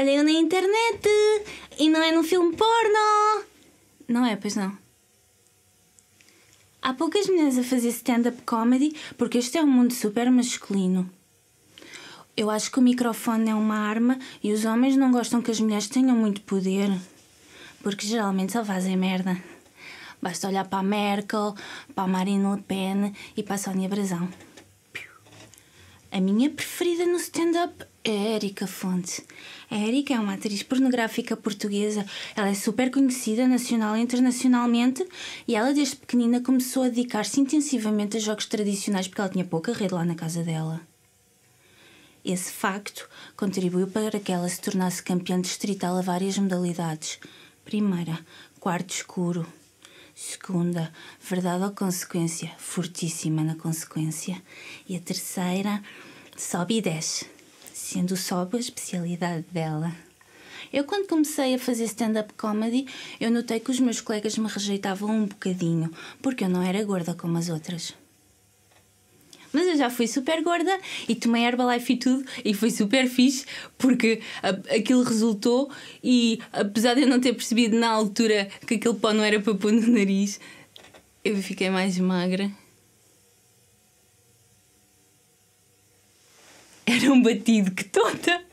olha eu na internet e não é num filme porno. Não é, pois não. Há poucas meninas a fazer stand-up comedy porque este é um mundo super masculino. Eu acho que o microfone é uma arma e os homens não gostam que as mulheres tenham muito poder porque geralmente só fazem merda. Basta olhar para a Merkel, para a Marine Le Pen e para a Sonia Brazão. A minha preferida no stand-up é Erika Fonte. A Erika é uma atriz pornográfica portuguesa. Ela é super conhecida nacional e internacionalmente e ela desde pequenina começou a dedicar-se intensivamente a jogos tradicionais porque ela tinha pouca rede lá na casa dela. Esse facto contribuiu para que ela se tornasse campeã distrital a várias modalidades. Primeira, quarto escuro. Segunda, verdade ou consequência? Fortíssima na consequência. E a terceira, sobe e desce, sendo o sobe a especialidade dela. Eu, quando comecei a fazer stand-up comedy, eu notei que os meus colegas me rejeitavam um bocadinho, porque eu não era gorda como as outras. Mas eu já fui super gorda e tomei Herbalife e tudo e foi super fixe porque aquilo resultou e apesar de eu não ter percebido na altura que aquele pó não era para pôr no nariz, eu fiquei mais magra. Era um batido que tonta!